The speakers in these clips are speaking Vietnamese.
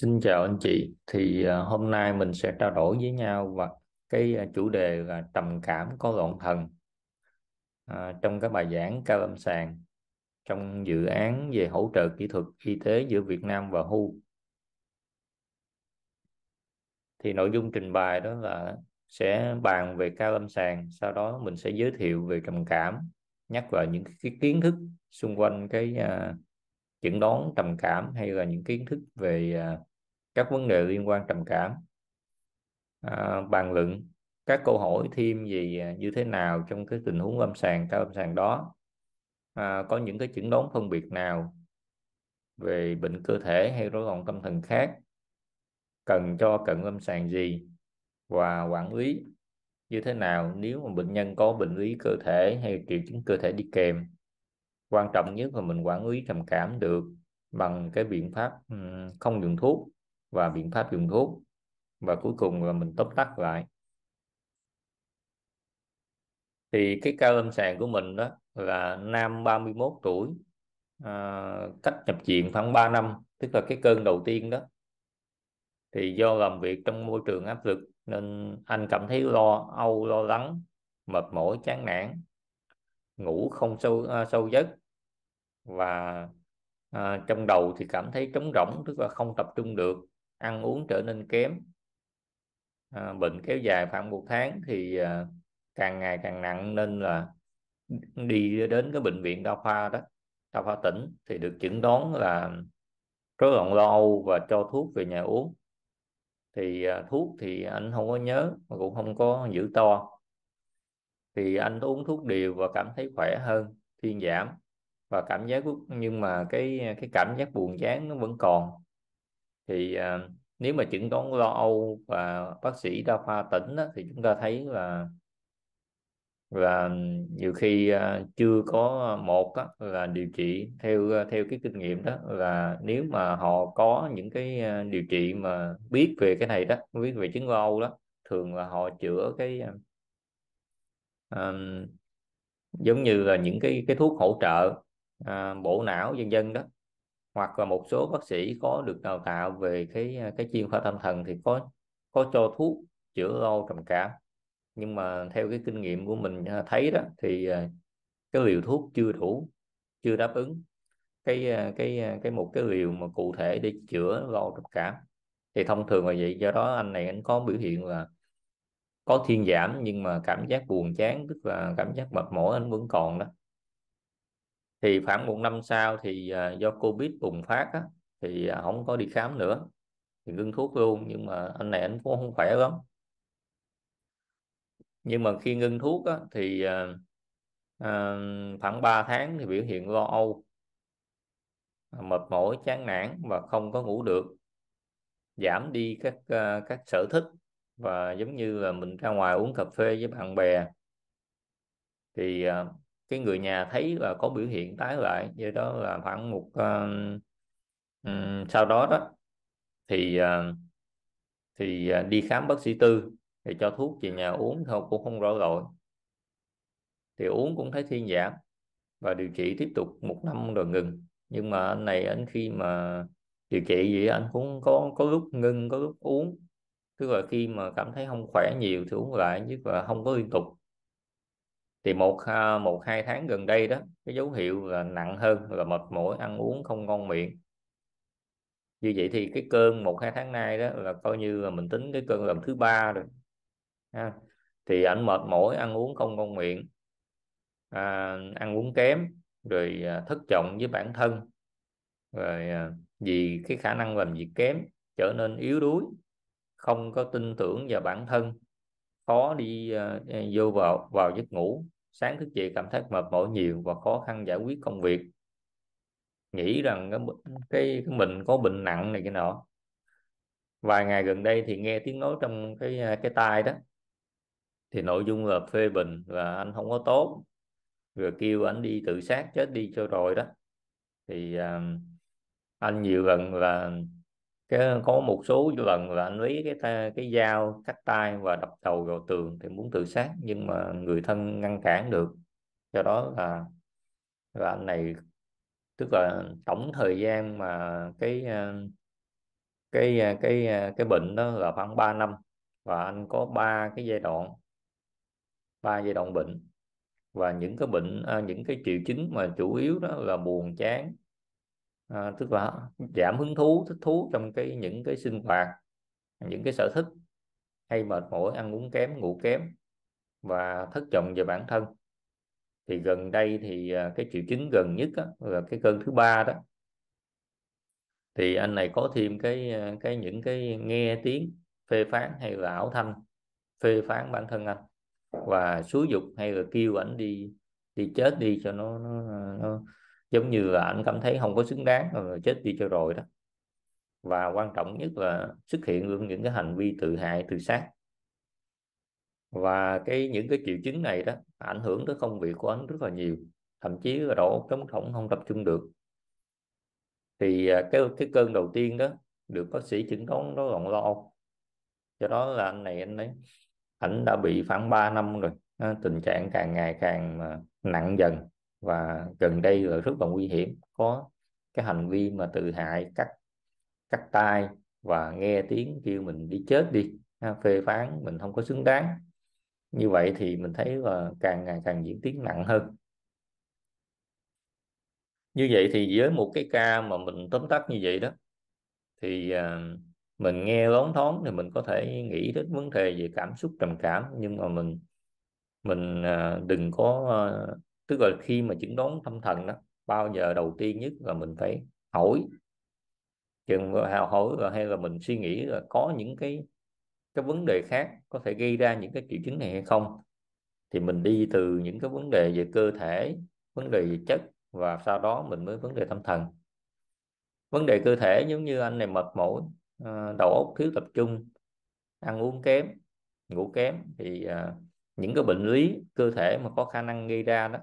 Xin chào anh chị, thì à, hôm nay mình sẽ trao đổi với nhau và cái à, chủ đề là trầm cảm có loạn thần à, trong các bài giảng cao lâm sàng trong dự án về hỗ trợ kỹ thuật y tế giữa Việt Nam và Hu. Thì nội dung trình bày đó là sẽ bàn về cao lâm sàng, sau đó mình sẽ giới thiệu về trầm cảm, nhắc vào những cái kiến thức xung quanh cái à, chẩn đoán trầm cảm hay là những kiến thức về uh, các vấn đề liên quan trầm cảm à, bàn luận các câu hỏi thêm về à, như thế nào trong cái tình huống lâm sàng ca lâm sàng đó à, có những cái chẩn đoán phân biệt nào về bệnh cơ thể hay rối loạn tâm thần khác cần cho cận lâm sàng gì và quản lý như thế nào nếu mà bệnh nhân có bệnh lý cơ thể hay triệu chứng cơ thể đi kèm quan trọng nhất là mình quản lý trầm cảm được bằng cái biện pháp không dùng thuốc và biện pháp dùng thuốc và cuối cùng là mình tóm tắt lại thì cái ca lâm sàng của mình đó là nam 31 tuổi à, cách nhập viện khoảng 3 năm tức là cái cơn đầu tiên đó thì do làm việc trong môi trường áp lực nên anh cảm thấy lo âu lo lắng mệt mỏi chán nản ngủ không sâu uh, sâu giấc và uh, trong đầu thì cảm thấy trống rỗng tức là không tập trung được ăn uống trở nên kém à, bệnh kéo dài khoảng một tháng thì à, càng ngày càng nặng nên là đi đến cái bệnh viện đa khoa đó đa khoa tỉnh thì được chẩn đoán là rối loạn lo âu và cho thuốc về nhà uống thì à, thuốc thì anh không có nhớ mà cũng không có giữ to thì anh uống thuốc đều và cảm thấy khỏe hơn thuyên giảm và cảm giác nhưng mà cái cái cảm giác buồn chán nó vẫn còn thì uh, nếu mà chẩn đoán lo âu và bác sĩ đa khoa tỉnh đó, thì chúng ta thấy là là nhiều khi uh, chưa có một đó, là điều trị theo à, theo cái kinh nghiệm đó là nếu mà họ có những cái điều trị mà biết về cái này đó biết về chứng lo âu đó thường là họ chữa cái um, giống như là những cái cái thuốc hỗ trợ à, bộ não vân vân đó hoặc là một số bác sĩ có được đào tạo về cái à, cái chuyên khoa tâm thần thì có có cho thuốc chữa lo trầm cảm nhưng mà theo cái kinh nghiệm của mình à, thấy đó thì à, cái liều thuốc chưa đủ chưa đáp ứng cái cái cái một cái liều mà cụ thể để chữa lo trầm cảm thì thông thường là vậy do đó anh này anh có biểu hiện là có thiên giảm nhưng mà cảm giác buồn chán tức là cảm giác mệt mỏi anh vẫn còn đó thì khoảng một năm sau thì uh, do covid bùng phát á, thì uh, à, không có đi khám nữa thì ngưng thuốc luôn nhưng mà anh này anh cũng không khỏe lắm nhưng mà khi ngưng thuốc á, thì uh, khoảng 3 tháng thì biểu hiện lo âu mệt mỏi chán nản và không có ngủ được giảm đi các uh, các sở thích và giống như là mình ra ngoài uống cà phê với bạn bè thì uh, cái người nhà thấy là có biểu hiện tái lại như đó là khoảng một uh, um, sau đó đó thì uh, thì uh, đi khám bác sĩ tư thì cho thuốc về nhà uống thôi cũng không rõ rồi thì uống cũng thấy thiên giảm và điều trị tiếp tục một năm rồi ngừng nhưng mà anh này anh khi mà điều trị vậy anh cũng có có lúc ngưng có lúc uống tức là khi mà cảm thấy không khỏe nhiều thì uống lại chứ là không có liên tục thì một à, một hai tháng gần đây đó cái dấu hiệu là nặng hơn là mệt mỏi ăn uống không ngon miệng như vậy thì cái cơn một hai tháng nay đó là coi như là mình tính cái cơn lần thứ ba rồi ha. thì ảnh mệt mỏi ăn uống không ngon miệng à, ăn uống kém rồi à, thất vọng với bản thân rồi à, vì cái khả năng làm việc kém trở nên yếu đuối không có tin tưởng vào bản thân khó đi uh, vô vào vào giấc ngủ sáng thức dậy cảm thấy mệt mỏi nhiều và khó khăn giải quyết công việc nghĩ rằng cái cái, cái mình có bệnh nặng này cái nọ vài ngày gần đây thì nghe tiếng nói trong cái ờ, cái tai đó thì nội dung là phê bình và anh không có tốt rồi kêu anh đi tự sát chết đi cho rồi đó thì uh, anh nhiều lần là cái có một số lần là anh lấy cái cái dao cắt tay và đập đầu vào tường thì muốn tự sát nhưng mà người thân ngăn cản được do đó là là anh này tức là tổng thời gian mà cái ờ, cái ờ, cái ờ, cái bệnh đó là khoảng 3 năm và anh có ba cái giai đoạn ba giai đoạn bệnh và những cái bệnh à, những cái triệu chứng mà chủ yếu đó là buồn chán à, tức là giảm hứng thú thích thú trong cái những cái sinh hoạt những cái sở thích hay mệt mỏi ăn uống kém ngủ kém và thất vọng về bản thân thì gần đây thì ờ, cái triệu chứng gần nhất đó, là cái cơn thứ ba đó thì anh này có thêm cái ờ, cái những cái nghe tiếng phê phán hay là ảo thanh phê phán bản thân anh và xúi dục hay là kêu ảnh đi đi chết đi cho nó nó, nó giống như là anh cảm thấy không có xứng đáng rồi chết đi cho rồi đó và quan trọng nhất là xuất hiện luôn những cái hành vi tự hại tự sát và cái những cái triệu chứng này đó ảnh hưởng tới công việc của anh rất là nhiều thậm chí là độ chống thổng không tập trung được thì à, cái cái cơn đầu tiên đó được bác sĩ chẩn đoán nó là lo cho đó là anh này anh ấy ảnh đã bị khoảng 3 năm rồi tình trạng càng ngày càng à, nặng dần và gần đây là rất là nguy hiểm có cái hành vi mà tự hại cắt cắt tay và nghe tiếng kêu mình đi chết đi phê phán mình không có xứng đáng như vậy thì mình thấy là càng ngày càng diễn tiến nặng hơn như vậy thì với một cái ca mà mình tóm tắt như vậy đó thì à, mình nghe lón thoáng thì mình có thể nghĩ đến vấn đề về cảm xúc trầm cảm nhưng mà mình mình à, đừng có tức là khi mà chứng đoán tâm thần đó bao giờ đầu tiên nhất là mình phải hỏi chừng hào hỏi rồi hay là mình suy nghĩ là có những cái cái vấn đề khác có thể gây ra những cái triệu chứng này hay không thì mình đi từ những cái vấn đề về cơ thể vấn đề về chất và sau đó mình mới vấn đề tâm thần vấn đề cơ thể giống như anh này mệt mỏi ờ, đầu óc thiếu tập trung ăn uống kém ngủ kém thì à, những cái bệnh lý cơ thể mà có khả năng gây ra đó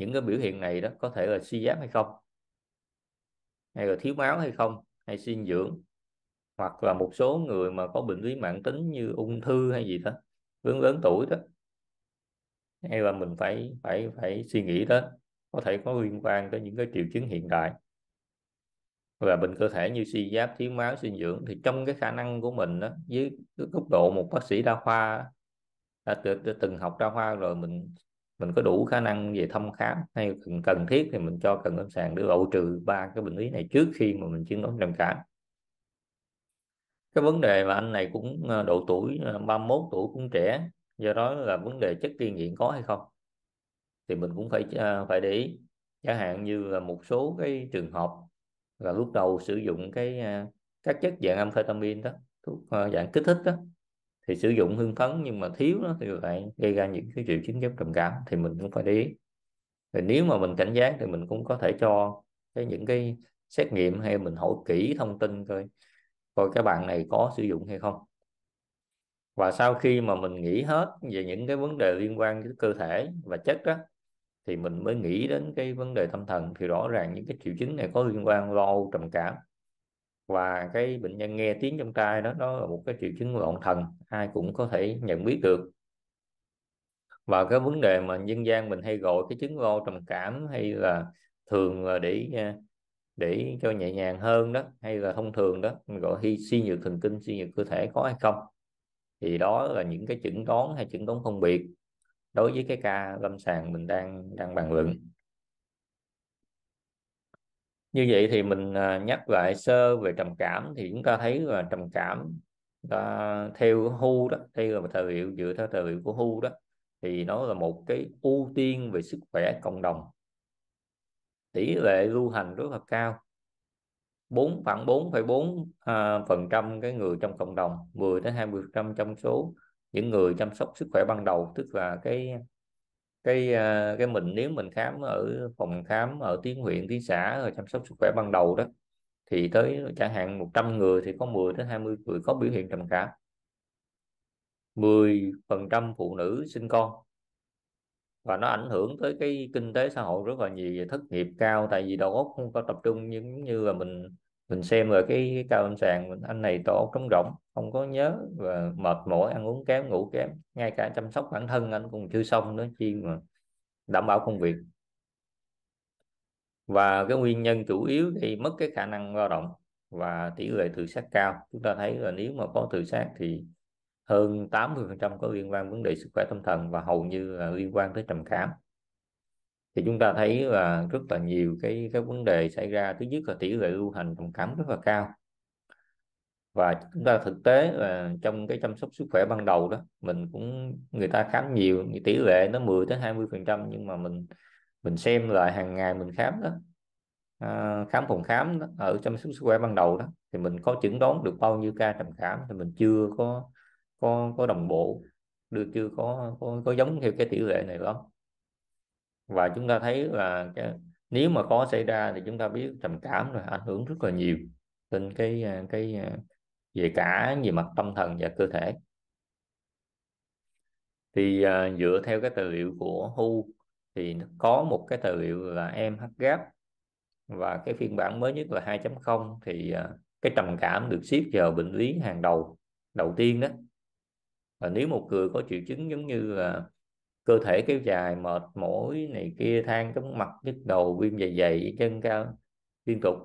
những cái biểu hiện này đó có thể là suy giáp hay không hay là thiếu máu hay không hay sinh dưỡng hoặc là một số người mà có bệnh lý mạng tính như ung thư hay gì đó lớn lớn tuổi đó hay là mình phải phải phải suy nghĩ đó có thể có liên quan tới những cái triệu chứng hiện đại và bệnh cơ thể như suy giáp thiếu máu sinh dưỡng thì trong cái khả năng của mình đó với góc độ một bác sĩ đa khoa đã từng học đa khoa rồi mình mình có đủ khả năng về thăm khám hay cần thiết thì mình cho cần lâm sàng để loại trừ ba cái bệnh lý này trước khi mà mình chẩn đoán trầm cảm cái vấn đề mà anh này cũng ờ, độ tuổi 31 ờ, tuổi cũng trẻ do đó là vấn đề chất gây nghiện có hay không thì mình cũng phải ờ, phải để ý chẳng hạn như là một số cái trường hợp là lúc đầu sử dụng cái các chất dạng amphetamin đó thuốc dạng kích thích đó thì sử dụng hương phấn nhưng mà thiếu nó thì lại gây ra những cái triệu chứng giống trầm cảm thì mình cũng phải để ý thì nếu mà mình cảnh giác thì mình cũng có thể cho cái những cái xét nghiệm hay mình hỏi kỹ thông tin coi coi các bạn này có sử dụng hay không và sau khi mà mình nghĩ hết về những cái vấn đề liên quan đến cơ thể và chất đó thì mình mới nghĩ đến cái vấn đề tâm thần thì rõ ràng những cái triệu chứng này có liên quan lo trầm cảm và cái bệnh nhân nghe tiếng trong tai đó nó là một cái triệu chứng loạn thần ai cũng có thể nhận biết được và cái vấn đề mà dân gian mình hay gọi cái chứng lo trầm cảm hay là thường là để à, để cho nhẹ nhàng hơn đó hay là thông thường đó mình gọi khi suy nhược thần kinh suy nhược cơ thể có hay không thì đó là những cái chẩn đoán hay chẩn đoán phân biệt đối với cái ca lâm sàng mình đang đang bàn luận như vậy thì mình à, nhắc lại sơ về trầm cảm thì chúng ta thấy là trầm cảm ta, theo hu đó đây là tài liệu dựa theo tài liệu của hu đó thì nó là một cái ưu tiên về sức khỏe cộng đồng tỷ lệ lưu hành rất là cao 4 khoảng 4,4 à, phần trăm cái người trong cộng đồng 10 đến 20 trăm trong số những người chăm sóc sức khỏe ban đầu tức là cái cái à, cái mình nếu mình khám ở phòng khám ở tuyến huyện tuyến xã rồi ờ, chăm sóc sức khỏe ban đầu đó thì tới chẳng hạn 100 người thì có 10 đến 20 người có biểu hiện trầm cảm 10% phụ nữ sinh con và nó ảnh hưởng tới cái kinh tế xã hội rất là nhiều và thất nghiệp cao tại vì đầu óc không có tập trung như, như là mình mình xem rồi cái cao âm sàng anh này tổ trống rỗng không có nhớ và mệt mỏi ăn uống kém ngủ kém ngay cả chăm sóc bản thân anh cũng chưa xong nữa chi mà đảm bảo công việc và cái nguyên nhân chủ yếu thì mất cái khả năng lao động và tỷ lệ tự sát cao chúng ta thấy là nếu mà có tự sát thì hơn 80% có liên quan vấn đề sức khỏe tâm thần và hầu như là liên quan tới trầm cảm thì chúng ta thấy là rất là nhiều cái cái vấn đề xảy ra thứ nhất là tỷ lệ lưu hành trầm cảm rất là cao và chúng ta thực tế là trong cái chăm sóc sức khỏe ban đầu đó mình cũng người ta khám nhiều tỷ lệ nó 10 tới 20 phần trăm nhưng mà mình mình xem lại hàng ngày mình khám đó à, khám phòng khám đó, ở chăm sóc sức khỏe ban đầu đó thì mình có chẩn đoán được bao nhiêu ca trầm cảm thì mình chưa có có có đồng bộ được chưa có có, có giống theo cái tỷ lệ này lắm và chúng ta thấy là cái, nếu mà có xảy ra thì chúng ta biết trầm cảm rồi ảnh hưởng rất là nhiều trên cái à, cái à, về cả về mặt tâm thần và cơ thể thì uh, dựa theo cái tài liệu của Hu thì có một cái tài liệu là MHGAP và cái phiên bản mới nhất là 2.0 thì uh, cái trầm cảm được xếp vào bệnh lý hàng đầu đầu tiên đó và nếu một người có triệu chứng giống như là cơ thể kéo dài mệt mỏi này kia than chóng mặt nhức đầu viêm dày dạ dày chân cao liên tục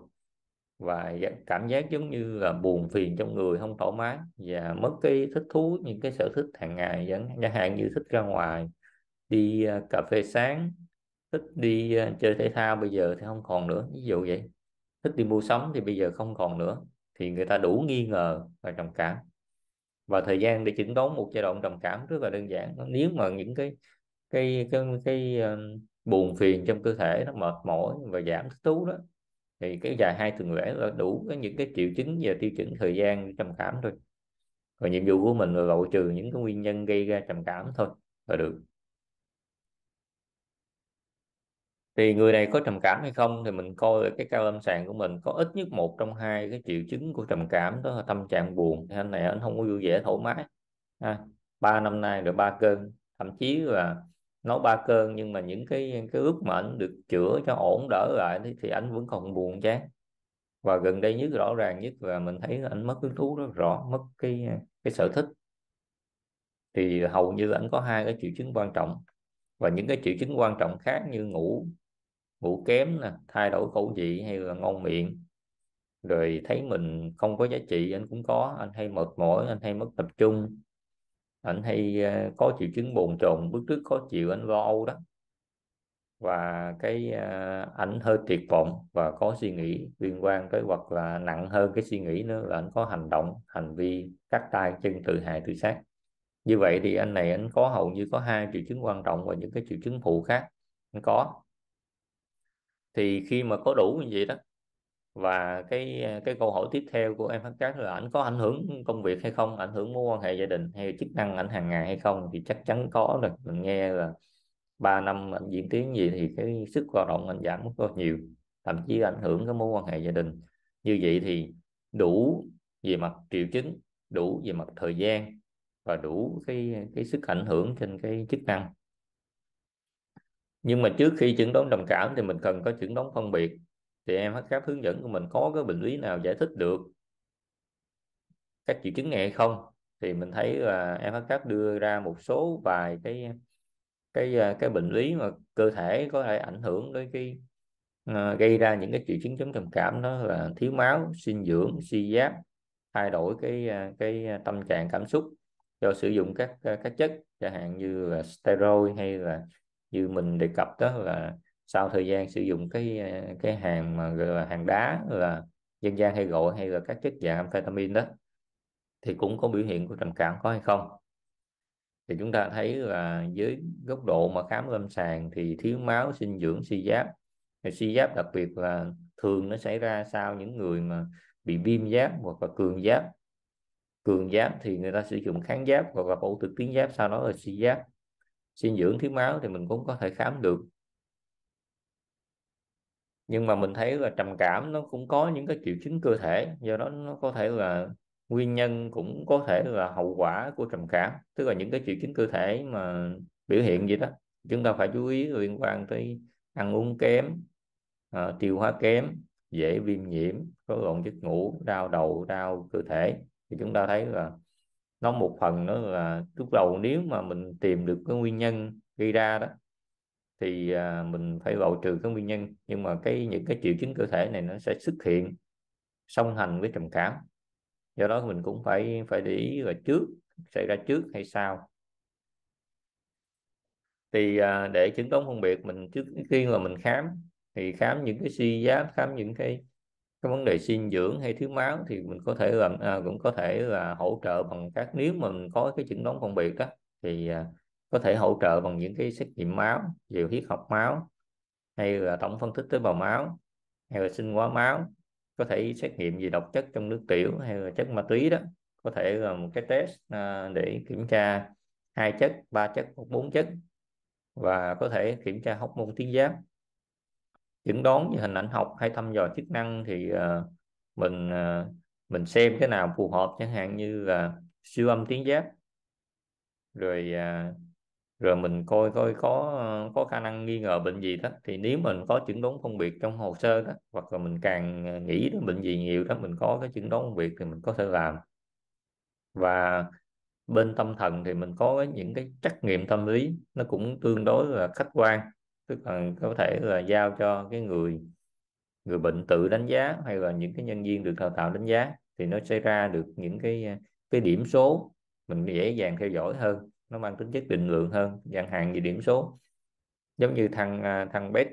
và cảm giác giống như là buồn phiền trong người không thoải mái và mất cái thích thú những cái sở thích hàng ngày chẳng hạn như thích ra ngoài đi à, cà phê sáng thích đi à, chơi thể thao bây giờ thì không còn nữa ví dụ vậy thích đi mua sắm thì bây giờ không còn nữa thì người ta đủ nghi ngờ và trầm cảm và thời gian để chỉnh đốn một giai đoạn trầm cảm rất là đơn giản nếu mà những cái cái cái, cái um, buồn phiền trong cơ thể nó mệt mỏi và giảm thích thú đó thì cái dài hai tuần lễ là đủ cái những cái triệu chứng và tiêu chuẩn thời gian trầm cảm thôi và nhiệm vụ của mình là loại trừ những cái nguyên nhân gây ra trầm cảm thôi là được thì người này có trầm cảm hay không thì mình coi cái cao lâm sàng của mình có ít nhất một trong hai cái triệu chứng của trầm cảm đó là tâm trạng buồn thì anh này anh không có vui vẻ thoải mái à, ba năm nay được ba cơn thậm chí là nó ba cơn nhưng mà những cái cái ước mà anh được chữa cho ổn đỡ lại thì, thì anh vẫn còn buồn chán và gần đây nhất rõ ràng nhất là mình thấy anh mất hứng thú rất rõ mất cái cái sở thích thì hầu như anh có hai cái triệu chứng quan trọng và những cái triệu chứng quan trọng khác như ngủ ngủ kém nè thay đổi khẩu vị hay là ngon miệng rồi thấy mình không có giá trị anh cũng có anh hay mệt mỏi anh hay mất tập trung anh hay ờ, có triệu chứng bồn chồn bước trước khó chịu anh lo âu đó và cái ờ, ảnh hơi tuyệt vọng và có suy nghĩ liên quan tới hoặc là nặng hơn cái suy nghĩ nữa là anh có hành động hành vi cắt tay chân tự hại tự sát như vậy thì anh này anh có hầu như có hai triệu chứng quan trọng và những cái triệu chứng phụ khác anh có thì khi mà có đủ như vậy đó và cái à, cái câu hỏi tiếp theo của em phát chắc là ảnh có ảnh hưởng công việc hay không ảnh hưởng mối quan hệ gia đình hay chức năng ảnh hàng ngày hay không thì chắc chắn có rồi mình nghe là ba năm ảnh diễn tiến gì thì cái sức hoạt động ảnh giảm rất là nhiều thậm chí ảnh hưởng cái mối quan hệ gia đình như vậy thì đủ về mặt triệu chứng đủ về mặt thời gian và đủ cái cái sức ảnh hưởng trên cái chức năng nhưng mà trước khi chẩn đoán trầm cảm thì mình cần có chẩn đoán phân biệt thì em các hướng dẫn của mình có cái bệnh lý nào giải thích được các triệu chứng này không thì mình thấy là em các đưa ra một số vài cái cái à, cái bệnh lý mà cơ thể có thể ảnh hưởng đến cái uh, gây ra những cái triệu chứng chống trầm cảm đó là thiếu máu sinh dưỡng suy giáp thay đổi cái à, cái tâm trạng cảm xúc do sử dụng các các chất chẳng hạn như là steroid hay là như mình đề cập đó là sau thời gian sử dụng cái à, cái hàng mà gọi là hàng đá là dân gian hay gọi hay là các chất dạng amphetamine đó thì cũng có biểu hiện của trầm cảm có hay không thì chúng ta thấy là dưới góc độ mà khám lâm sàng thì thiếu máu sinh dưỡng suy giáp thì suy giáp đặc biệt là thường nó xảy ra sau những người mà bị viêm giáp hoặc là cường giáp cường giáp thì người ta sử dụng kháng giáp hoặc là phẫu thuật tuyến giáp sau đó là suy giáp suy dưỡng thiếu máu thì mình cũng có thể khám được nhưng mà mình thấy là trầm cảm nó cũng có những cái triệu chứng cơ thể do đó nó có thể là nguyên nhân cũng có thể là hậu quả của trầm cảm tức là những cái triệu chứng cơ thể mà biểu hiện gì đó chúng ta phải chú ý liên quan tới ăn uống kém à, tiêu hóa kém dễ viêm nhiễm rối loạn giấc ngủ đau đầu đau cơ thể thì chúng ta thấy là nó một phần nữa là lúc đầu nếu mà mình tìm được cái nguyên nhân gây ra đó thì à, mình phải loại trừ cái nguyên nhân nhưng mà cái những cái triệu chứng cơ thể này nó sẽ xuất hiện song hành với trầm cảm do đó mình cũng phải phải để ý là trước xảy ra trước hay sau thì à, để chứng tống phân biệt mình trước khi mà mình khám thì khám những cái suy giá khám những cái cái vấn đề sinh dưỡng hay thiếu máu thì mình có thể làm à, cũng có thể là hỗ trợ bằng các nếu mà mình có cái chẩn đoán phân biệt đó thì à, có thể hỗ trợ bằng những cái xét nghiệm máu nhiều huyết học máu hay là tổng phân tích tế bào máu hay là sinh hóa máu có thể xét nghiệm về độc chất trong nước tiểu hay là chất ma túy đó có thể là một cái test à, để kiểm tra hai chất ba chất hoặc bốn chất và có thể kiểm tra hóc môn tuyến giáp chẩn đoán về hình ảnh học hay thăm dò chức năng thì uh, mình uh, mình xem cái nào phù hợp chẳng hạn như là siêu âm tiếng giáp rồi uh, rồi mình coi coi có có khả năng nghi ngờ bệnh gì đó thì nếu mình có chẩn đoán phân biệt trong hồ sơ đó hoặc là mình càng nghĩ đến bệnh gì nhiều đó mình có cái chẩn đoán phân biệt thì mình có thể làm và bên tâm thần thì mình có những cái trắc nghiệm tâm lý nó cũng tương đối là khách quan tức là có thể là giao cho cái người người bệnh tự đánh giá hay là những cái nhân viên được đào tạo đánh giá thì nó sẽ ra được những cái cái điểm số mình dễ dàng theo dõi hơn nó mang tính chất định lượng hơn dạng hàng về điểm số giống như thằng à, thằng bếp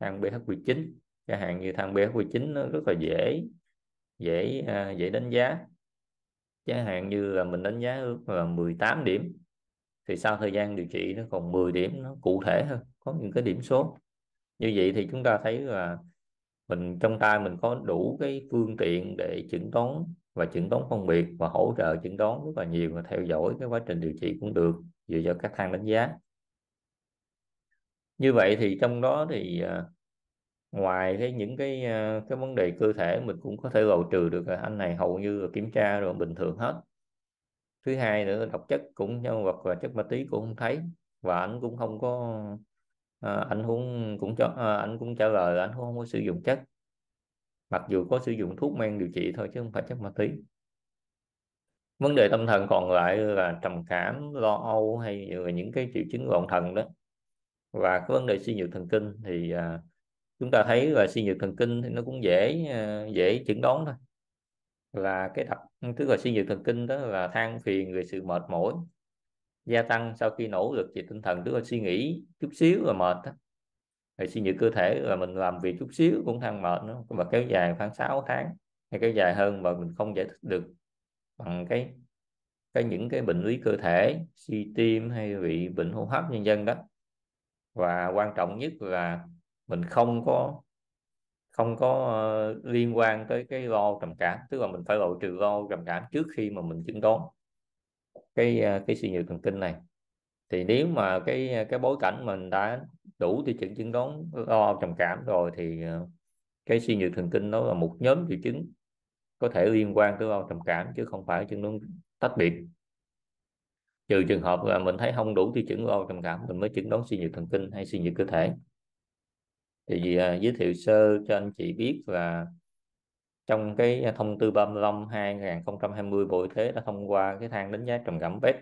thằng BHQ9 chẳng hạn như thằng BHQ9 nó rất là dễ dễ à, dễ đánh giá chẳng hạn như là mình đánh giá ước là 18 điểm thì sau thời gian điều trị nó còn 10 điểm nó cụ thể hơn có những cái điểm số như vậy thì chúng ta thấy là mình trong tay mình có đủ cái phương tiện để chẩn đoán và chẩn đoán phân biệt và hỗ trợ chẩn đoán rất là nhiều và theo dõi cái quá trình điều trị cũng được dựa vào các thang đánh giá như vậy thì trong đó thì à, ngoài cái những cái à, cái vấn đề cơ thể mình cũng có thể loại trừ được là anh này hầu như là kiểm tra rồi bình thường hết thứ hai nữa độc chất cũng hoặc là chất ma túy cũng không thấy và anh cũng không có Ờ, anh cũng cũng cho ờ, anh cũng trả lời là anh cũng không có sử dụng chất mặc dù có sử dụng thuốc men điều trị thôi chứ không phải chất ma túy vấn đề tâm thần còn lại là trầm cảm lo âu hay là những cái triệu chứng loạn thần đó và cái vấn đề suy nhược thần kinh thì à, chúng ta thấy là suy nhược thần kinh thì nó cũng dễ ờ, dễ chẩn đoán thôi là cái đặc tức là suy nhược thần kinh đó là than phiền về sự mệt mỏi gia tăng sau khi nỗ lực thì tinh thần tức là suy nghĩ chút xíu là mệt đó. rồi suy nghĩ cơ thể là mình làm việc chút xíu cũng than mệt nữa mà kéo dài khoảng 6 tháng hay kéo dài hơn mà mình không giải thích được bằng cái cái những cái bệnh lý cơ thể suy tim hay bị bệnh hô hấp nhân dân đó và quan trọng nhất là mình không có không có uh, liên quan tới cái lo trầm cảm tức là mình phải loại trừ lo trầm cảm trước khi mà mình chẩn đoán cái ờ, cái suy nhược thần kinh này thì nếu mà cái ờ, cái bối cảnh mình đã đủ tiêu chuẩn chứng đoán lo trầm cảm rồi thì ờ, cái suy nhược thần kinh nó là một nhóm triệu chứng có thể liên quan tới lo trầm cảm chứ không phải chứng đoán tách biệt trừ trường hợp là mình thấy không đủ tiêu chuẩn lo trầm cảm mình mới chứng đoán suy nhược thần kinh hay suy nhược cơ thể thì giới thiệu sơ cho anh chị biết là trong cái à, thông tư 35 2020 Bộ Y tế đã thông qua cái thang đánh giá trầm cảm PET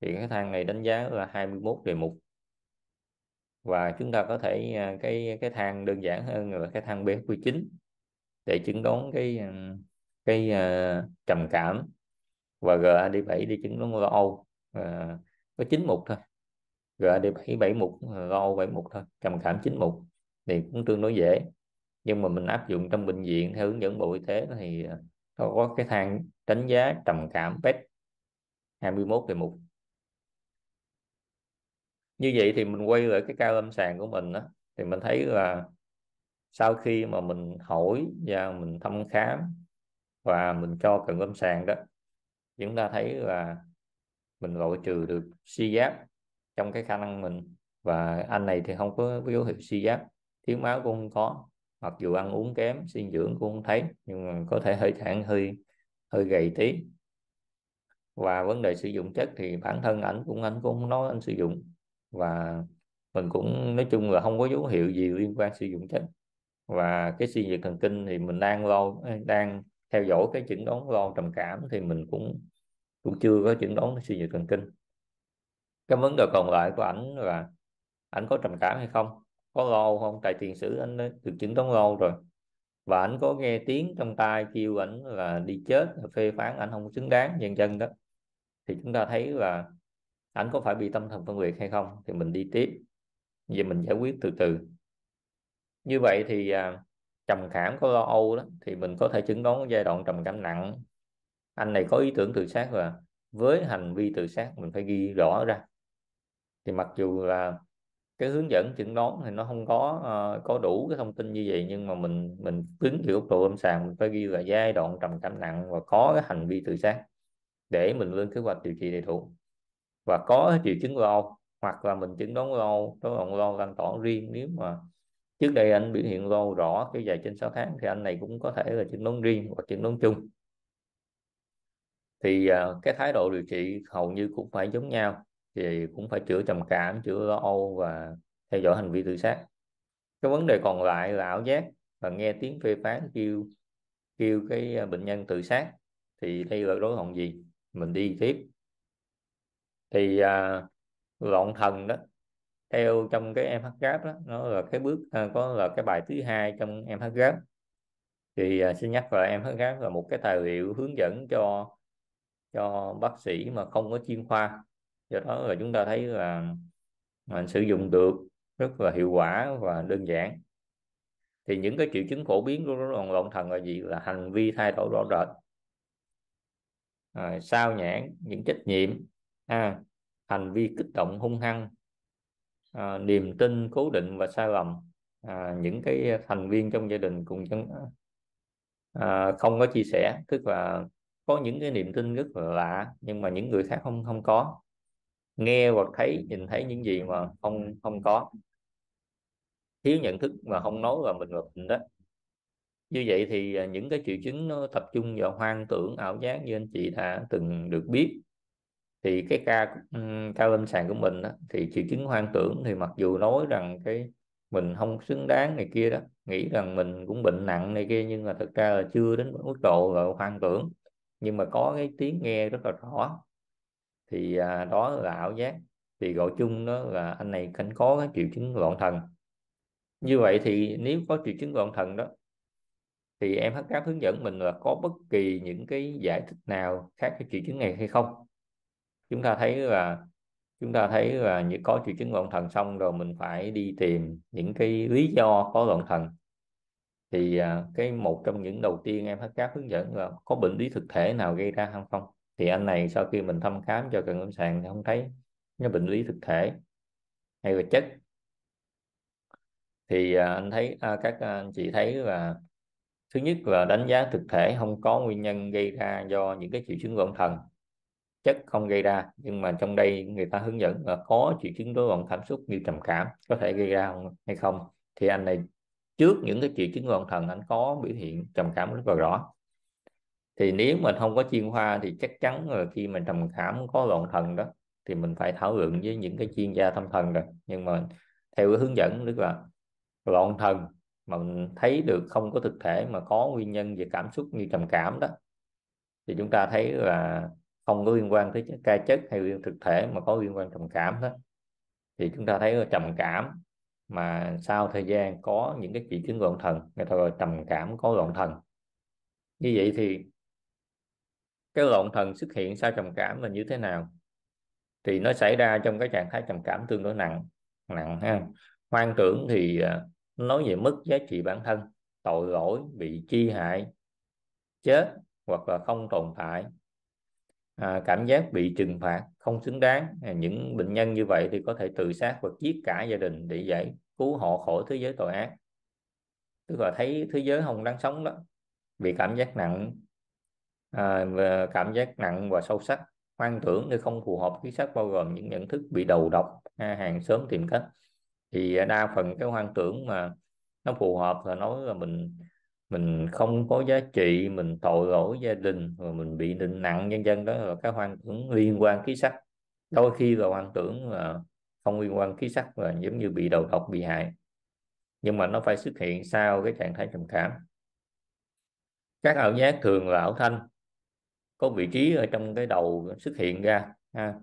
thì cái thang này đánh giá là 21 đề mục và chúng ta có thể à, cái cái thang đơn giản hơn là cái thang BQ9 để chứng đoán cái à, cái uh, trầm cảm và GAD7 đi chứng đoán lo âu uh, có 9 mục thôi GAD7 7 mục lo âu 7 mục thôi trầm cảm 9 mục thì cũng tương đối dễ nhưng mà mình áp dụng trong bệnh viện theo hướng dẫn bộ y tế thì nó à, có cái thang đánh giá trầm cảm PET 21 đề mục như vậy thì mình quay lại cái cao âm sàng của mình đó, thì mình thấy là sau khi mà mình hỏi và mình thăm khám và mình cho cận âm sàng đó chúng ta thấy là mình loại trừ được suy giáp trong cái khả năng mình và anh này thì không có dấu hiệu suy giáp thiếu máu cũng không có mặc dù ăn uống kém sinh dưỡng cũng thấy nhưng mà có thể hơi thản hơi hơi gầy tí và vấn đề sử dụng chất thì bản thân ảnh cũng anh cũng không nói anh sử dụng và mình cũng nói chung là không có dấu hiệu gì liên quan sử dụng chất và cái suy nhược thần kinh thì mình đang lo đang theo dõi cái chẩn đoán lo trầm cảm thì mình cũng cũng chưa có chẩn đoán suy nhược thần kinh cái vấn đề còn lại của ảnh là ảnh có trầm cảm hay không có lo không tại tiền sử anh được chứng đóng lo rồi và anh có nghe tiếng trong tai kêu ảnh là đi chết là phê phán anh không xứng đáng nhân dân đó thì chúng ta thấy là anh có phải bị tâm thần phân liệt hay không thì mình đi tiếp vậy mình giải quyết từ từ như vậy thì à, trầm cảm có lo âu đó thì mình có thể chứng đoán giai đoạn trầm cảm nặng anh này có ý tưởng tự sát và với hành vi tự sát mình phải ghi rõ ra thì mặc dù là cái hướng dẫn chẩn đoán thì nó không có uh, có đủ cái thông tin như vậy nhưng mà mình mình đứng hiểu góc độ âm sàng mình phải ghi là giai đoạn trầm cảm nặng và có cái hành vi tự sát để mình lên kế hoạch điều trị đầy đủ và có triệu chứng lo hoặc là mình chẩn đoán lo âu rối lo lan tỏa riêng nếu mà trước đây anh biểu hiện lo rõ kéo dài trên 6 tháng thì anh này cũng có thể là chẩn đoán riêng hoặc chẩn đoán chung thì uh, cái thái độ điều trị hầu như cũng phải giống nhau thì cũng phải chữa trầm cảm chữa lo âu và theo dõi hành vi tự sát cái vấn đề còn lại là ảo giác và nghe tiếng phê phán kêu kêu cái à, bệnh nhân tự sát thì đây là đối loạn gì mình đi tiếp thì à, loạn thần đó theo trong cái MHGAP đó nó là cái bước à, có là cái bài thứ hai trong MHGAP thì à, xin nhắc là MHGAP là một cái tài liệu hướng dẫn cho cho bác sĩ mà không có chuyên khoa do đó là chúng ta thấy là mình à, sử dụng được rất là hiệu quả và đơn giản thì những cái triệu chứng phổ biến của rối loạn loạn thần là gì là hành vi thay đổi rõ rệt à, sao nhãn những trách nhiệm à, hành vi kích động hung hăng à, niềm tin cố định và sai lầm à, những cái thành viên trong gia đình cùng chân à, không có chia sẻ tức là có những cái niềm tin rất là lạ nhưng mà những người khác không không có nghe hoặc thấy nhìn thấy những gì mà không không có thiếu nhận thức mà không nói và mình ngược mình đó như vậy thì à, những cái triệu chứng nó tập trung vào hoang tưởng ảo giác như anh chị đã từng được biết thì cái ca ca lâm sàng của mình đó, thì triệu chứng hoang tưởng thì mặc dù nói rằng cái mình không xứng đáng này kia đó nghĩ rằng mình cũng bệnh nặng này kia nhưng mà thực ra là chưa đến mức độ là hoang tưởng nhưng mà có cái tiếng nghe rất là rõ thì à, đó là ảo giác thì gọi chung đó là anh này cảnh có cái triệu chứng loạn thần như vậy thì nếu có triệu chứng loạn thần đó thì em hát hướng dẫn mình là có bất kỳ những cái giải thích nào khác cái triệu chứng này hay không chúng ta thấy là chúng ta thấy là những có triệu chứng loạn thần xong rồi mình phải đi tìm những cái lý do có loạn thần thì à, cái một trong những đầu tiên em hát hướng dẫn là có bệnh lý thực thể nào gây ra hay không thì anh này sau khi mình thăm khám cho cận lâm sàng thì không thấy cái bệnh lý thực thể hay là chất thì à, anh thấy à, các à, anh chị thấy là thứ nhất là đánh giá thực thể không có nguyên nhân gây ra do những cái triệu chứng loạn thần chất không gây ra nhưng mà trong đây người ta hướng dẫn là có triệu chứng rối loạn cảm xúc như trầm cảm có thể gây ra hay không thì anh này trước những cái triệu chứng loạn thần anh có biểu hiện trầm cảm rất là rõ thì nếu mà không có chuyên khoa thì chắc chắn là khi mình trầm cảm có loạn thần đó thì mình phải thảo luận với những cái chuyên gia tâm thần rồi nhưng mà theo cái hướng dẫn tức là loạn thần mà mình thấy được không có thực thể mà có nguyên nhân về cảm xúc như trầm cảm đó thì chúng ta thấy là không có liên quan tới ca chất hay liên thực thể mà có liên quan trầm cảm đó thì chúng ta thấy là trầm cảm mà sau thời gian có những cái triệu chứng loạn thần người ta gọi trầm cảm có loạn thần như vậy thì cái loạn thần xuất hiện sau trầm cảm là như thế nào thì nó xảy ra trong cái trạng thái trầm cảm tương đối nặng nặng ha hoang tưởng thì à, nói về mức giá trị bản thân tội lỗi bị chi hại chết hoặc là không tồn tại à, cảm giác bị trừng phạt không xứng đáng à, những bệnh nhân như vậy thì có thể tự sát hoặc giết cả gia đình để giải cứu họ khỏi thế giới tội ác tức là thấy thế giới không đáng sống đó bị cảm giác nặng à, cảm giác nặng và sâu sắc hoang tưởng như không phù hợp khí sắc bao gồm những nhận thức bị đầu độc à, hàng sớm tìm cách thì à, đa phần cái hoang tưởng mà nó phù hợp là nói là mình mình không có giá trị mình tội lỗi gia đình rồi mình bị định nặng nhân dân đó là cái hoang tưởng liên quan khí sắc đôi khi là hoang tưởng là không liên quan khí sắc và giống như bị đầu độc bị hại nhưng mà nó phải xuất hiện sau cái trạng thái trầm cảm các ảo giác thường là ảo thanh có vị trí ở trong cái đầu xuất hiện ra ha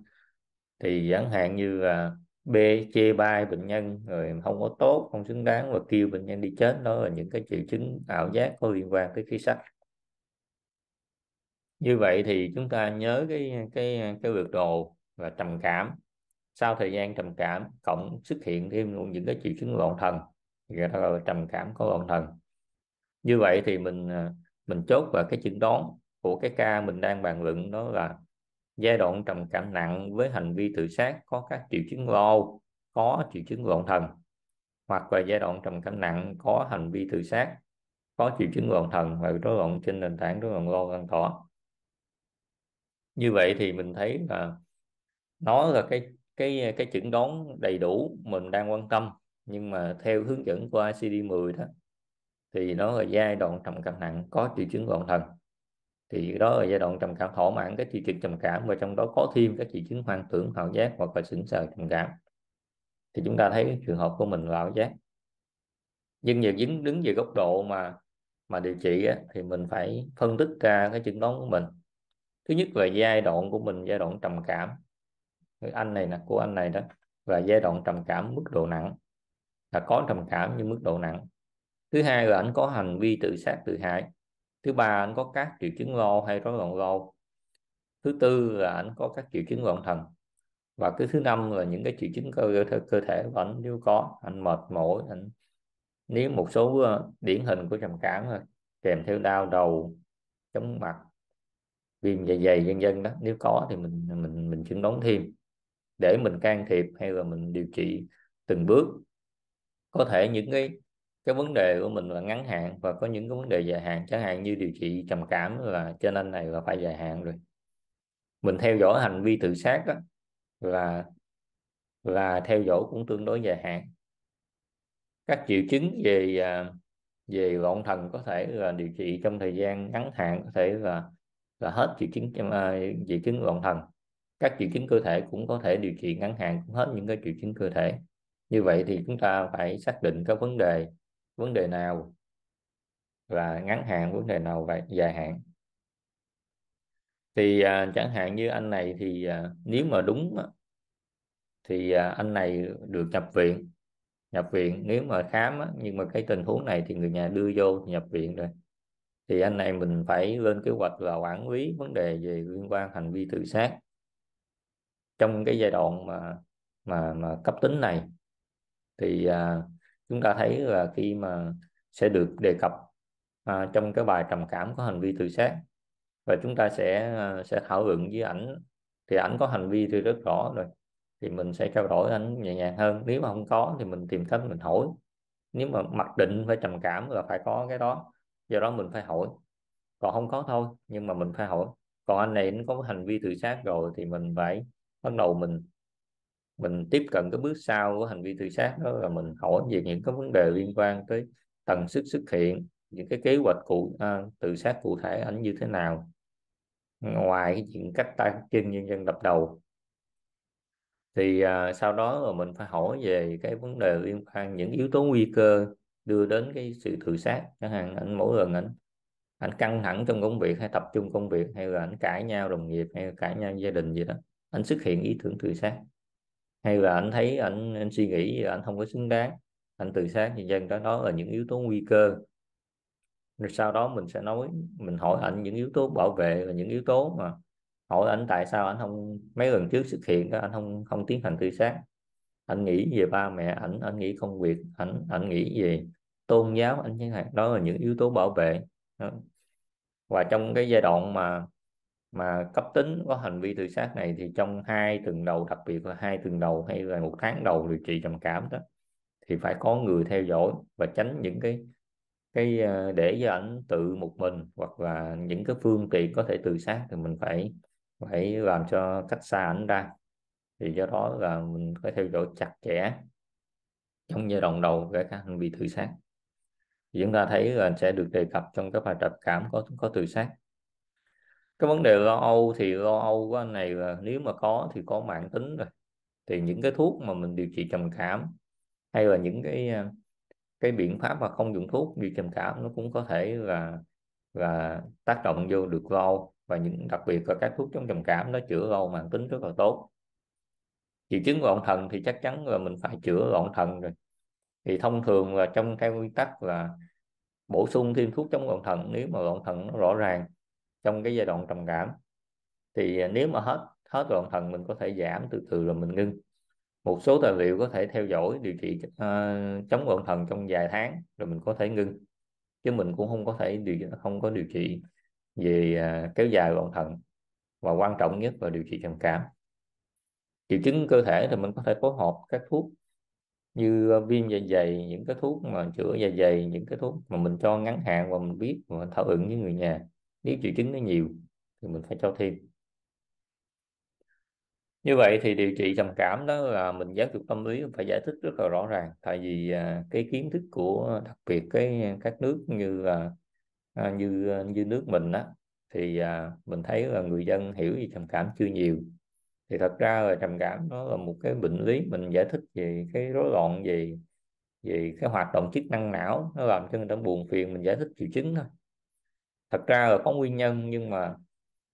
thì chẳng hạn như là b chê bai bệnh nhân rồi không có tốt không xứng đáng và kêu bệnh nhân đi chết đó là những cái triệu chứng ảo giác có liên quan tới khí sắc như vậy thì chúng ta nhớ cái cái cái vượt đồ và trầm cảm sau thời gian trầm cảm cộng xuất hiện thêm những cái triệu chứng loạn thần gọi là trầm cảm có loạn thần như vậy thì mình à, mình chốt vào cái chứng đoán của cái ca mình đang bàn luận đó là giai đoạn trầm cảm nặng với hành vi tự sát có các triệu chứng lo có triệu chứng loạn thần hoặc là giai đoạn trầm cảm nặng có hành vi tự sát có triệu chứng loạn thần và rối loạn trên nền tảng rối loạn lo lan tỏa như vậy thì mình thấy là nó là cái cái cái chẩn đoán đầy đủ mình đang quan tâm nhưng mà theo hướng dẫn của ICD-10 đó thì nó là giai đoạn trầm cảm nặng có triệu chứng loạn thần thì đó là giai đoạn trầm cảm thỏa mãn các triệu chứng trầm cảm và trong đó có thêm các triệu chứng hoang tưởng ảo giác hoặc là sững sờ trầm cảm thì chúng ta thấy trường hợp của mình là ảo giác nhưng giờ dính đứng về góc độ mà mà điều trị á, thì mình phải phân tích ra cái chứng đoán của mình thứ nhất là giai đoạn của mình giai đoạn trầm cảm cái anh này là của anh này đó và giai đoạn trầm cảm mức độ nặng là có trầm cảm nhưng mức độ nặng thứ hai là anh có hành vi tự sát tự hại thứ ba anh có các triệu chứng lo hay rối loạn lo thứ tư là anh có các triệu chứng loạn thần và cái thứ năm là những cái triệu chứng cơ cơ thể vẫn nếu có anh mệt mỏi anh nếu một số ờ, điển hình của trầm cảm thôi kèm theo đau đầu chóng mặt viêm dạ dày vân vân đó nếu có thì mình mình mình chứng đoán thêm để mình can thiệp hay là mình điều trị từng bước có thể những cái cái vấn đề của mình là ngắn hạn và có những cái vấn đề dài hạn chẳng hạn như điều trị trầm cảm là trên anh này là phải dài hạn rồi mình theo dõi hành vi tự sát đó, là là theo dõi cũng tương đối dài hạn các triệu chứng về à, về loạn thần có thể là điều trị trong thời gian ngắn hạn có thể là là hết triệu chứng à, triệu chứng loạn thần các triệu chứng cơ thể cũng có thể điều trị ngắn hạn cũng hết những cái triệu chứng cơ thể như vậy thì chúng ta phải xác định các vấn đề vấn đề nào là ngắn hạn vấn đề nào và dài hạn thì à, chẳng hạn như anh này thì à, nếu mà đúng thì à, anh này được nhập viện nhập viện nếu mà khám á, nhưng mà cái tình huống này thì người nhà đưa vô nhập viện rồi thì anh này mình phải lên kế hoạch là quản lý vấn đề về liên quan hành vi tự sát trong cái giai đoạn mà mà mà cấp tính này thì à, chúng ta thấy là khi mà sẽ được đề cập à, trong cái bài trầm cảm có hành vi tự sát và chúng ta sẽ à, sẽ thảo luận với ảnh thì ảnh có hành vi thì rất rõ rồi thì mình sẽ trao đổi ảnh nhẹ nhàng hơn nếu mà không có thì mình tìm cách mình hỏi nếu mà mặc định phải trầm cảm là phải có cái đó do đó mình phải hỏi còn không có thôi nhưng mà mình phải hỏi còn anh này nó có hành vi tự sát rồi thì mình phải bắt đầu mình mình tiếp cận cái bước sau của hành vi tự sát đó là mình hỏi về những cái vấn đề liên quan tới tần suất xuất hiện những cái kế hoạch cụ à, tự sát cụ thể ảnh như thế nào ngoài cái chuyện cách tay chân nhân dân đập đầu thì à, sau đó là mình phải hỏi về cái vấn đề liên quan những yếu tố nguy cơ đưa đến cái sự tự sát chẳng hạn ảnh mỗi lần ảnh ảnh căng thẳng trong công việc hay tập trung công việc hay là ảnh cãi nhau đồng nghiệp hay cãi nhau gia đình gì đó ảnh xuất hiện ý tưởng tự sát hay là anh thấy anh, anh suy nghĩ là anh không có xứng đáng anh tự sát thì dân đó đó là những yếu tố nguy cơ rồi sau đó mình sẽ nói mình hỏi anh những yếu tố bảo vệ và những yếu tố mà hỏi anh tại sao anh không mấy lần trước xuất hiện đó anh không không tiến hành tự sát anh nghĩ về ba mẹ ảnh anh nghĩ công việc ảnh anh nghĩ về tôn giáo anh chẳng hạn đó là những yếu tố bảo vệ đó. và trong cái giai đoạn mà mà cấp tính có hành vi tự sát này thì trong hai tuần đầu đặc biệt là hai tuần đầu hay là một tháng đầu điều trị trầm cảm đó thì phải có người theo dõi và tránh những cái cái ờ, để cho ảnh tự một mình hoặc là những cái phương tiện có thể tự sát thì mình phải phải làm cho cách xa ảnh ra thì do đó là mình phải theo dõi chặt chẽ trong giai đoạn đầu cái hành vi tự sát thì chúng ta thấy là sẽ được đề cập trong các bài tập cảm có có tự sát cái vấn đề lo âu thì lo âu của anh này là nếu mà có thì có mạng tính rồi thì những cái thuốc mà mình điều trị trầm cảm hay là những cái à, cái biện pháp mà không dùng thuốc điều trầm cảm nó cũng có thể là là tác động vô được lâu và những đặc biệt là các thuốc chống trầm cảm nó chữa lâu mạng tính rất là tốt triệu chứng loạn thần thì chắc chắn là mình phải chữa loạn thần rồi thì thông thường là trong theo nguyên tắc là bổ sung thêm thuốc chống loạn thần nếu mà loạn thần nó rõ ràng trong cái giai đoạn trầm cảm thì à, nếu mà hết hết loạn thần mình có thể giảm từ từ rồi mình ngưng một số tài liệu có thể theo dõi điều trị uh, chống loạn thần trong vài tháng rồi mình có thể ngưng chứ mình cũng không có thể điều không có điều trị về uh, kéo dài loạn thần và quan trọng nhất là điều trị trầm cảm triệu chứng cơ thể thì mình có thể phối hợp các thuốc như à, viêm dạ dày những cái thuốc mà chữa dạ dày những cái thuốc mà mình cho ngắn hạn và mình biết và thảo ứng với người nhà nếu triệu chứng nó nhiều thì mình phải cho thêm như vậy thì điều trị trầm cảm đó là mình giáo dục tâm lý phải giải thích rất là rõ ràng tại vì à, cái kiến thức của đặc biệt cái các nước như là à, như à, như nước mình á thì mình thấy là người dân hiểu về trầm cảm chưa nhiều thì thật ra là trầm cảm nó là một cái bệnh lý mình giải thích về cái rối loạn về về cái hoạt động chức năng não nó làm cho người ta buồn phiền mình giải thích triệu chứng thôi thật ra là có nguyên nhân nhưng mà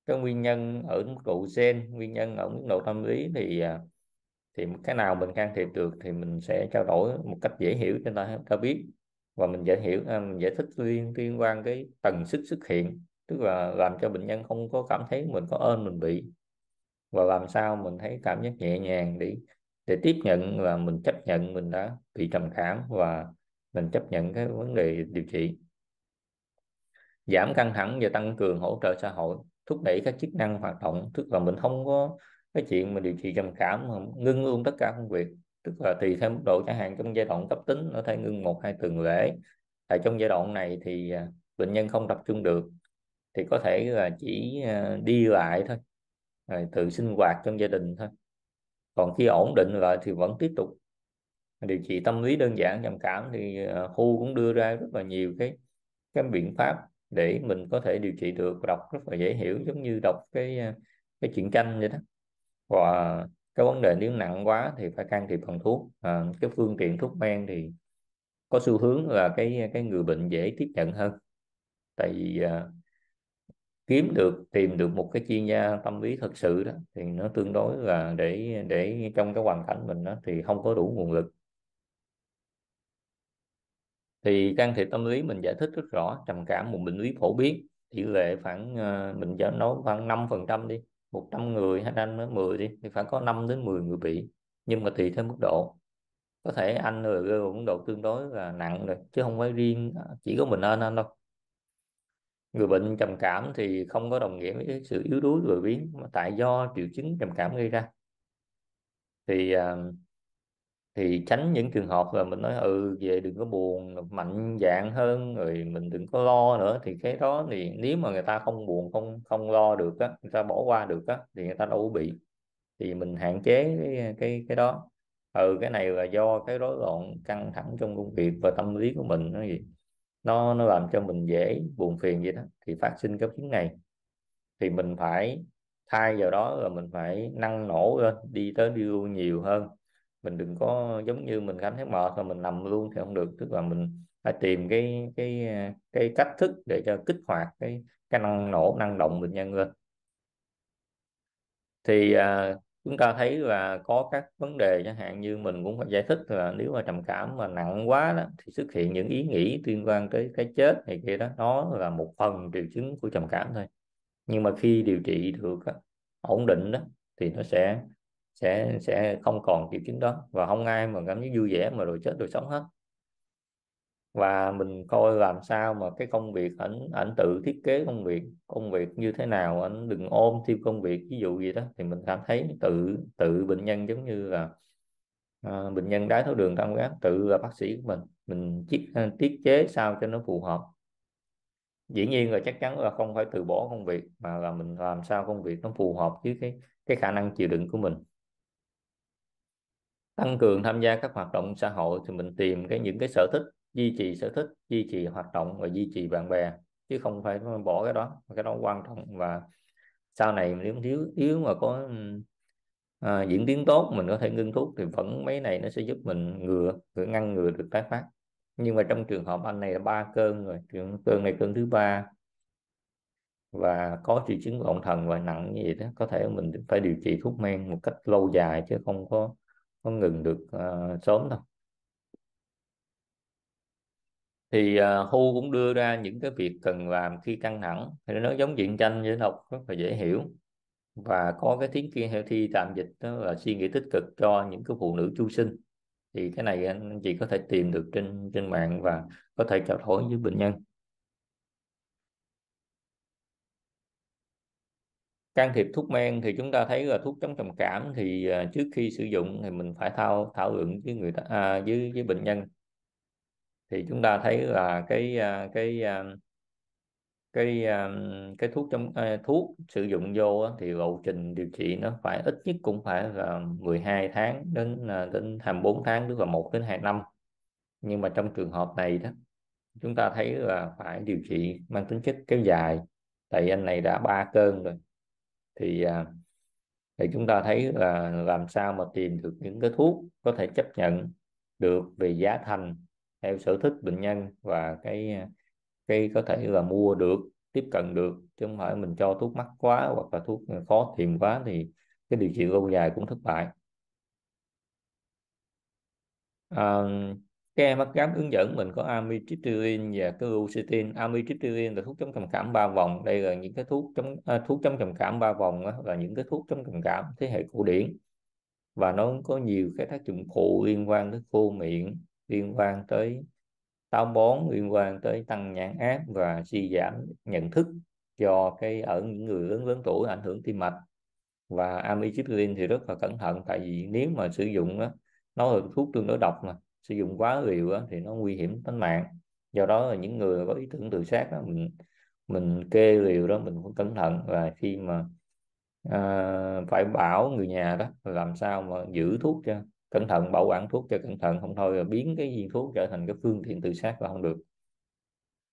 cái nguyên nhân ở mức độ gen nguyên nhân ở mức độ tâm lý thì à, thì cái nào mình can thiệp được thì mình sẽ trao đổi một cách dễ hiểu cho ta ta biết và mình dễ hiểu à, mình giải thích liên liên quan cái tần sức xuất hiện tức là làm cho bệnh nhân không có cảm thấy mình có ơn mình bị và làm sao mình thấy cảm giác nhẹ nhàng để để tiếp nhận và mình chấp nhận mình đã bị trầm cảm và mình chấp nhận cái vấn đề điều trị giảm căng thẳng và tăng cường hỗ trợ xã hội thúc đẩy các chức năng hoạt động tức là mình không có cái chuyện mà điều trị trầm cảm mà ngưng luôn tất cả công việc tức là tùy theo mức độ chẳng hạn trong giai đoạn cấp tính nó thể ngưng một hai tuần lễ tại trong giai đoạn này thì à, bệnh nhân không tập trung được thì có thể là chỉ à, đi lại thôi rồi à, tự sinh hoạt trong gia đình thôi còn khi ổn định lại thì vẫn tiếp tục điều trị tâm lý đơn giản trầm cảm thì khu cũng đưa ra rất là nhiều cái cái biện pháp để mình có thể điều trị được đọc rất là dễ hiểu giống như đọc cái à, cái truyện tranh vậy đó và cái vấn đề nếu nặng quá thì phải can thiệp bằng thuốc à, cái phương tiện thuốc men thì có xu hướng là cái cái người bệnh dễ tiếp nhận hơn tại vì à, kiếm được tìm được một cái chuyên gia tâm lý thật sự đó thì nó tương đối là để để trong cái hoàn cảnh mình đó thì không có đủ nguồn lực thì can thiệp tâm lý mình giải thích rất rõ trầm cảm một bệnh lý phổ biến tỷ lệ khoảng ờ, mình cho nói khoảng 5 phần trăm đi 100 người hay anh mới 10 đi thì phải có 5 đến 10 người bị nhưng mà tùy theo mức độ có thể anh rồi rơi mức độ tương đối là nặng rồi chứ không phải riêng ờ, chỉ có mình anh anh đâu người bệnh trầm cảm thì không có đồng nghĩa với sự yếu đuối lười biến mà tại do triệu chứng trầm cảm gây ra thì uh, thì tránh những trường hợp là mình nói ừ về đừng có buồn mạnh dạng hơn rồi mình đừng có lo nữa thì cái đó thì nếu mà người ta không buồn không không lo được á người ta bỏ qua được á thì người ta đâu có bị thì mình hạn chế cái cái cái đó ừ cái này là do cái rối loạn căng thẳng trong công việc và tâm lý của mình nó gì nó nó làm cho mình dễ buồn phiền vậy đó thì phát sinh cái chứng này thì mình phải thay vào đó là mình phải năng nổ lên đi tới đi lui nhiều hơn mình đừng có giống như mình cảm thấy mệt mà mình nằm luôn thì không được tức là mình phải tìm cái cái cái cách thức để cho kích hoạt cái cái năng nổ năng động bệnh nhân lên thì à, chúng ta thấy là có các vấn đề chẳng hạn như mình cũng phải giải thích là nếu mà trầm cảm mà nặng quá đó, thì xuất hiện những ý nghĩ liên quan tới cái chết này kia đó nó là một phần triệu chứng của trầm cảm thôi nhưng mà khi điều trị được ổn định đó thì nó sẽ sẽ sẽ không còn triệu chứng đó và không ai mà cảm thấy vui vẻ mà rồi chết rồi sống hết và mình coi làm sao mà cái công việc ảnh ảnh tự thiết kế công việc công việc như thế nào ảnh đừng ôm thêm công việc ví dụ gì đó thì mình cảm thấy tự tự bệnh nhân giống như là à, bệnh nhân đái tháo đường tăng huyết áp tự là bác sĩ của mình mình chiết à, tiết chế sao cho nó phù hợp dĩ nhiên là chắc chắn là không phải từ bỏ công việc mà là mình làm sao công việc nó phù hợp với cái cái khả năng chịu đựng của mình tăng cường tham gia các hoạt động xã hội thì mình tìm cái những cái sở thích duy trì sở thích duy trì hoạt động và duy trì bạn bè chứ không phải bỏ cái đó cái đó quan trọng và sau này nếu thiếu thiếu mà có à, diễn tiến tốt mình có thể ngưng thuốc thì vẫn mấy này nó sẽ giúp mình ngừa ngăn ngừa được tái phát nhưng mà trong trường hợp anh này là ba cơn rồi cơn này cơn thứ ba và có triệu chứng loạn thần và nặng như vậy đó có thể mình phải điều trị thuốc men một cách lâu dài chứ không có có ngừng được uh, sớm thôi. thì uh, Hu cũng đưa ra những cái việc cần làm khi căng thẳng thì nó giống diện tranh với học rất là dễ hiểu và có cái tiếng kia thi tạm dịch đó là suy nghĩ tích cực cho những cái phụ nữ chu sinh thì cái này anh chị có thể tìm được trên trên mạng và có thể trao đổi với bệnh nhân can thiệp thuốc men thì chúng ta thấy là thuốc chống trầm cảm thì à, trước khi sử dụng thì mình phải thao thảo luận với người ta à, với với bệnh nhân thì chúng ta thấy là cái à, cái à, cái cái thuốc trong thuốc sử dụng vô thì lộ trình điều trị nó phải ít nhất cũng phải là 12 tháng đến đến 24 tháng tức là 1 đến 2 năm nhưng mà trong trường hợp này đó chúng ta thấy là phải điều trị mang tính chất kéo dài tại anh này đã ba cơn rồi thì à, thì chúng ta thấy là làm sao mà tìm được những cái thuốc có thể chấp nhận được về giá thành theo sở thích bệnh nhân và cái à, cái có thể là mua được tiếp cận được chứ không phải mình cho thuốc mắc quá hoặc là thuốc khó tìm quá thì cái điều trị lâu dài cũng thất bại à, các mắt cám hướng dẫn mình có amitriptyline và crucitin Amitriptyline là thuốc chống trầm cảm ba vòng đây là những cái thuốc chống à, thuốc chống trầm cảm ba vòng đó, là những cái thuốc chống trầm cảm thế hệ cổ điển và nó có nhiều cái tác dụng phụ liên quan tới khô miệng liên quan tới táo bón liên quan tới tăng nhãn áp và suy giảm nhận thức do cái ở những người lớn lớn tuổi ảnh hưởng tim mạch và amitriptyline thì rất là cẩn thận tại vì nếu mà sử dụng đó, nó là thuốc tương đối độc mà sử dụng quá liều á, thì nó nguy hiểm tính mạng do đó là những người có ý tưởng tự sát đó, mình mình kê liều đó mình cũng cẩn thận và khi mà à, phải bảo người nhà đó làm sao mà giữ thuốc cho cẩn thận bảo quản thuốc cho cẩn thận không thôi là biến cái viên thuốc trở thành cái phương tiện tự sát là không được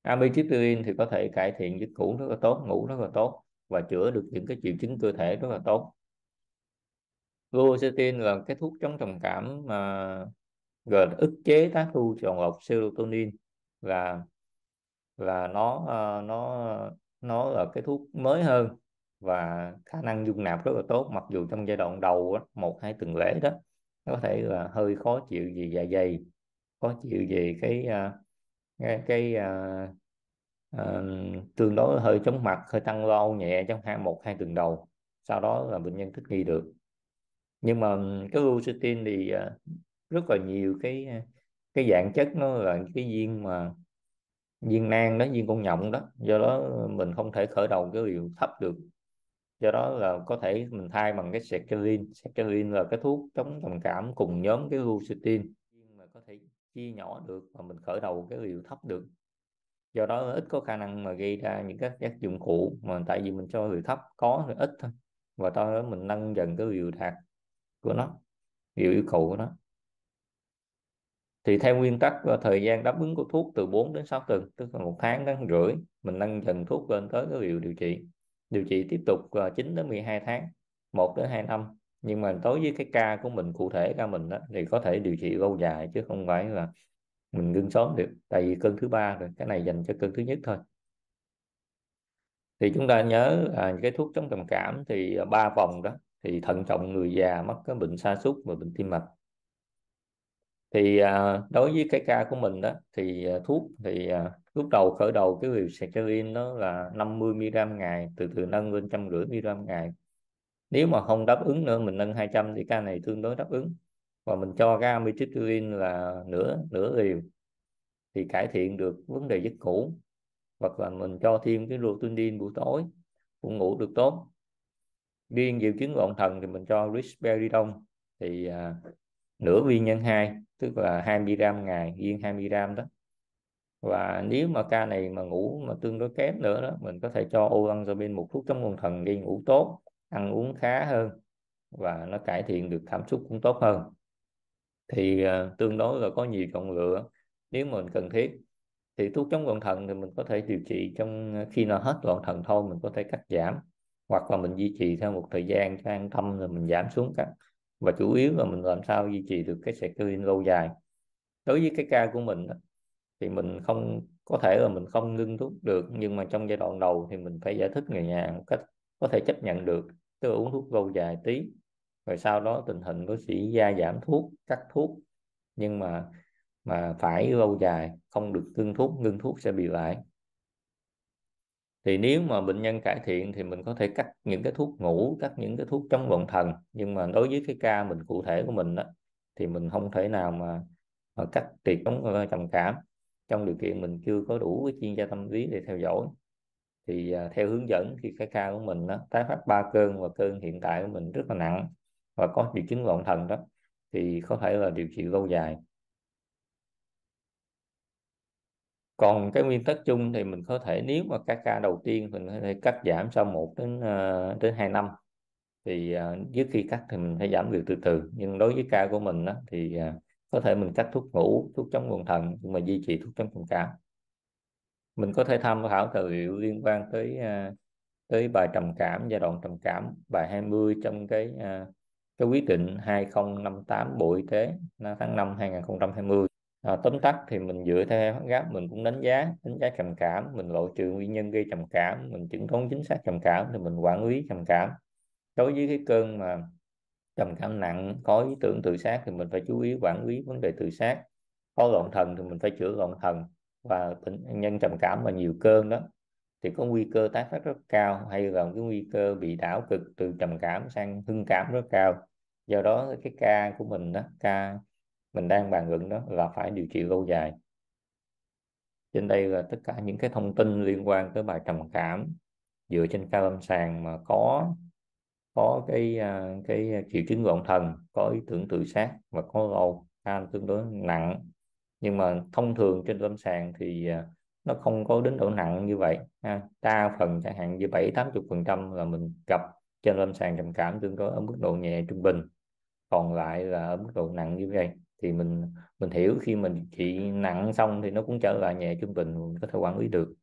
amitriptylin thì có thể cải thiện giấc ngủ rất là tốt ngủ rất là tốt và chữa được những cái triệu chứng cơ thể rất là tốt Gocetin là cái thuốc chống trầm cảm mà rồi ức chế tác thu tròn ngọc serotonin là là nó ờ, nó nó là cái thuốc mới hơn và khả năng dung nạp rất là tốt mặc dù trong giai đoạn đầu đó, một hai tuần lễ đó nó có thể là hơi khó chịu về dạ dày khó chịu về cái ờ, cái, cái uh, uh, tương đối hơi chóng mặt hơi tăng lo nhẹ trong hai một hai tuần đầu sau đó là bệnh nhân thích nghi được nhưng mà ừ, cái lucitin thì rất là nhiều cái cái dạng chất nó là cái viên mà viên nang đó viên con nhộng đó do đó mình không thể khởi đầu cái liều thấp được do đó là có thể mình thay bằng cái sertraline sertraline là cái thuốc chống trầm cảm cùng nhóm cái lucitin mà có thể chia nhỏ được và mình khởi đầu cái liều thấp được do đó ít có khả năng mà gây ra những các tác dụng phụ mà tại vì mình cho liều thấp có thì ít thôi và sau đó mình nâng dần cái liều đạt của nó liều yêu cầu của nó thì theo nguyên tắc ờ, thời gian đáp ứng của thuốc từ 4 đến 6 tuần tức là một tháng đến rưỡi mình nâng dần thuốc lên tới cái điều điều trị điều trị tiếp tục 9 ờ, đến 12 tháng 1 đến 2 năm nhưng mà đối với cái ca của mình cụ thể ca mình đó, thì có thể điều trị lâu dài chứ không phải là mình ngưng sớm được tại vì cơn thứ ba rồi cái này dành cho cơn thứ nhất thôi thì chúng ta nhớ à, cái thuốc chống trầm cảm thì ờ, ba vòng đó thì thận trọng người già mắc cái bệnh sa sút và bệnh tim mạch thì à, đối với cái ca của mình đó thì à, thuốc thì à, lúc đầu khởi đầu cái liều Vietcerin nó là 50 mg ngày từ từ nâng lên trăm rưỡi mg ngày nếu mà không đáp ứng nữa mình nâng 200 thì ca này tương đối đáp ứng và mình cho ra amitriptyline là nửa nửa liều thì cải thiện được vấn đề giấc ngủ hoặc là mình cho thêm cái rotunin buổi tối cũng ngủ được tốt riêng triệu chứng loạn thần thì mình cho risperidone thì à, nửa viên nhân hai tức là 20 gram ngày riêng 20 gram đó và nếu mà ca này mà ngủ mà tương đối kém nữa đó mình có thể cho bên một thuốc chống loạn thần gây ngủ tốt ăn uống khá hơn và nó cải thiện được cảm xúc cũng tốt hơn thì uh, tương đối là có nhiều chọn lựa nếu mình cần thiết thì thuốc chống loạn thần thì mình có thể điều trị trong ờ, khi nó hết loạn thần thôi mình có thể cắt giảm hoặc là mình duy trì theo một thời gian cho an tâm rồi mình giảm xuống các và chủ yếu là mình làm sao duy trì được cái sạc clean lâu dài đối với cái ca của mình thì mình không có thể là mình không ngưng thuốc được nhưng mà trong giai đoạn đầu thì mình phải giải thích người nhà một cách có thể chấp nhận được tức uống thuốc lâu dài tí rồi sau đó tình hình có sĩ gia giảm thuốc cắt thuốc nhưng mà mà phải lâu dài không được ngưng thuốc ngưng thuốc sẽ bị lại thì nếu mà bệnh nhân cải thiện thì mình có thể cắt những cái thuốc ngủ cắt những cái thuốc chống vọng thần nhưng mà đối với cái ca mình cụ thể của mình đó, thì mình không thể nào mà, mà cắt tiệt chống ờ, trầm cảm trong điều kiện mình chưa có đủ cái chuyên gia tâm lý để theo dõi thì à, theo hướng dẫn khi cái ca của mình đó, tái phát ba cơn và cơn hiện tại của mình rất là nặng và có triệu chứng loạn thần đó thì có thể là điều trị lâu dài còn cái nguyên tắc chung thì mình có thể nếu mà các ca đầu tiên mình có thể cắt giảm sau 1 đến uh, đến 2 năm thì uh, trước khi cắt thì mình phải giảm được từ từ nhưng đối với ca của mình đó, thì uh, có thể mình cắt thuốc ngủ thuốc chống quần thận nhưng mà duy trì thuốc chống trầm cảm mình có thể tham khảo tài liệu liên quan tới uh, tới bài trầm cảm giai đoạn trầm cảm bài 20 trong cái uh, cái quyết định 2058 Bộ Y tế tháng 5 2020 à, tóm tắt thì mình dựa theo gáp mình cũng đánh giá đánh giá trầm cảm mình loại trừ nguyên nhân gây trầm cảm mình chứng đoán chính xác trầm cảm thì mình quản lý trầm cảm đối với cái cơn mà trầm cảm nặng có ý tưởng tự sát thì mình phải chú ý quản lý vấn đề tự sát có loạn thần thì mình phải chữa loạn thần và bệnh nhân trầm cảm mà nhiều cơn đó thì có nguy cơ tái phát rất cao hay là cái nguy cơ bị đảo cực từ trầm cảm sang hưng cảm rất cao do đó cái ca của mình đó ca mình đang bàn luận đó là phải điều trị lâu dài trên đây là tất cả những cái thông tin liên quan tới bài trầm cảm dựa trên ca lâm sàng mà có có cái à, cái triệu chứng loạn thần có ý tưởng tự sát và có lâu khá tương đối nặng nhưng mà thông thường trên lâm sàng thì à, nó không có đến độ nặng như vậy ha. đa phần chẳng hạn như bảy tám phần trăm là mình gặp trên lâm sàng trầm cảm tương đối ở mức độ nhẹ trung bình còn lại là ở mức độ nặng như vậy thì mình mình hiểu khi mình chị nặng xong thì nó cũng trở lại nhẹ trung bình mình có thể quản lý được